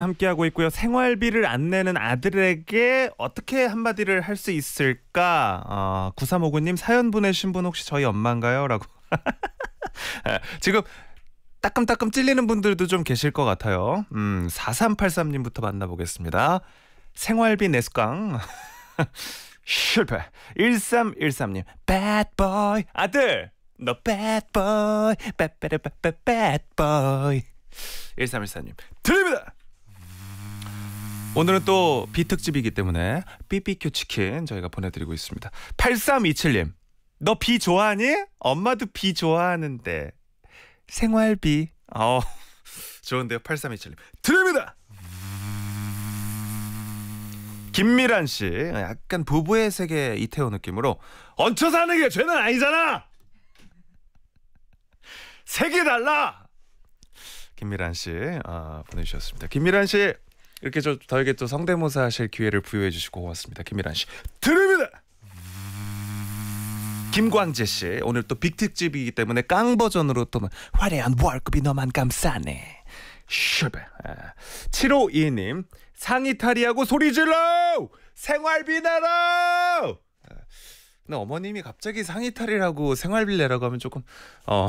함께하고 있고요. 생활비를 안 내는 아들에게 어떻게 한마디를 할 수 있을까? 어, 9359님 사연 보내신 분 혹시 저희 엄마인가요? 라고 예, 지금 따끔따끔 찔리는 분들도 좀 계실 것 같아요. 음, 4383님부터 만나보겠습니다. 생활비 내수강 실패 1313님 배드보이 아들 너 배드보이 배배배배 배드보이 1314님 드립니다 오늘은 또 비특집이기 때문에 BBQ 치킨 저희가 보내드리고 있습니다. 8327님, 너 비 좋아하니? 엄마도 비 좋아하는데. 생활비. 어, 좋은데요. 8327님. 드립니다! 김미란 씨, 약간 부부의 세계 이태호 느낌으로 얹혀 사는 게 죄는 아니잖아! 세계 달라! 김미란 씨 아, 보내주셨습니다. 김미란 씨 이렇게 저 저에게 또 성대모사 하실 기회를 부여해 주시고 고맙습니다. 김일환 씨. 드립니다. 김광재 씨 오늘 또 빅특집이기 때문에 깡 버전으로 또 뭐 화려한 월급이 너만 감싸네. 슈베. 아, 752님 상의 탈의하고 소리 질러 생활비 내라. 아, 근데 어머님이 갑자기 상의 탈의라고 생활비 내라고 하면 조금 어.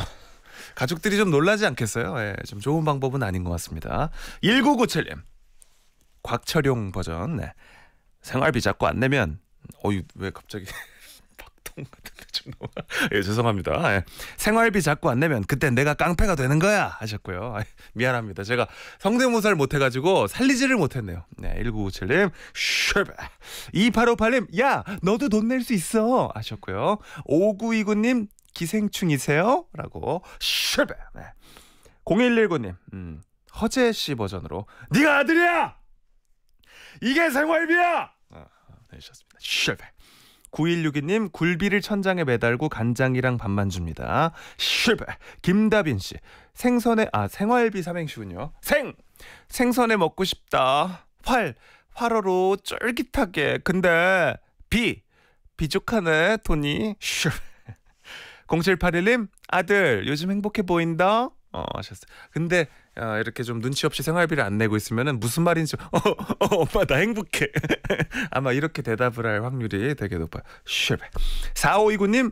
가족들이 좀 놀라지 않겠어요? 예, 좀 좋은 방법은 아닌 것 같습니다. 1997님, 곽철용 버전. 네. 생활비 자꾸 안 내면 어유 왜 갑자기 박통 같은데 좀 나와. 예, 죄송합니다. 예. 생활비 자꾸 안 내면 그때 내가 깡패가 되는 거야 하셨고요. 아, 미안합니다. 제가 성대모사를 못 해가지고 살리지를 못했네요. 네, 1997님 슈베 2858님 야 너도 돈 낼 수 있어 하셨고요. 5929님 기생충이세요? 라고 슈베 네. 0119님 음, 허재 씨 버전으로 네가 아들이야 이게 생활비야. 아, 내셨습니다. 실패. 9162님 굴비를 천장에 매달고 간장이랑 밥만 줍니다. 실패. 김다빈 씨 생선에 아 생활비 삼행시군요. 생 생선에 먹고 싶다. 활 활어로 쫄깃하게 근데 비 비족하네 돈이 실패. 0781님 아들 요즘 행복해 보인다. 어, 하셨어요. 근데 어, 이렇게 좀 눈치 없이 생활비를 안 내고 있으면은 무슨 말인지 어, 어 엄마 나 행복해. 아마 이렇게 대답을 할 확률이 되게 높아요. 쉐베. 4529님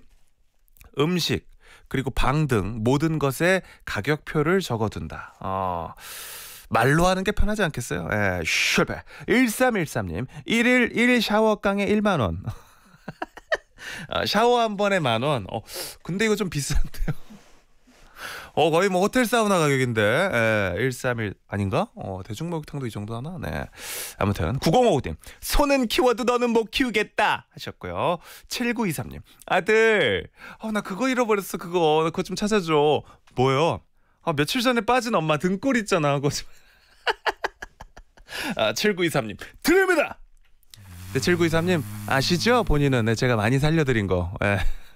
음식 그리고 방 등 모든 것에 가격표를 적어둔다. 어. 말로 하는 게 편하지 않겠어요? 예, 쉐베. 1313님, 1일 1샤워강에 1만원. 아, 샤워 한 번에 만원. 어, 근데 이거 좀 비싼데요? 어 거의 뭐 호텔 사우나 가격인데 에, 예, 131 아닌가? 어 대중목욕탕도 이 정도 하나? 네. 아무튼 9055님 손은 키워도 너는 못 키우겠다 하셨고요. 7923님 아들 어나 그거 잃어버렸어 그거 나 그거 좀 찾아줘. 뭐요? 아 며칠 전에 빠진 엄마 등골 있잖아 그거 좀. 아 7923님 드립니다. 네, 7923님 아시죠? 본인은 네, 제가 많이 살려드린 거. 예.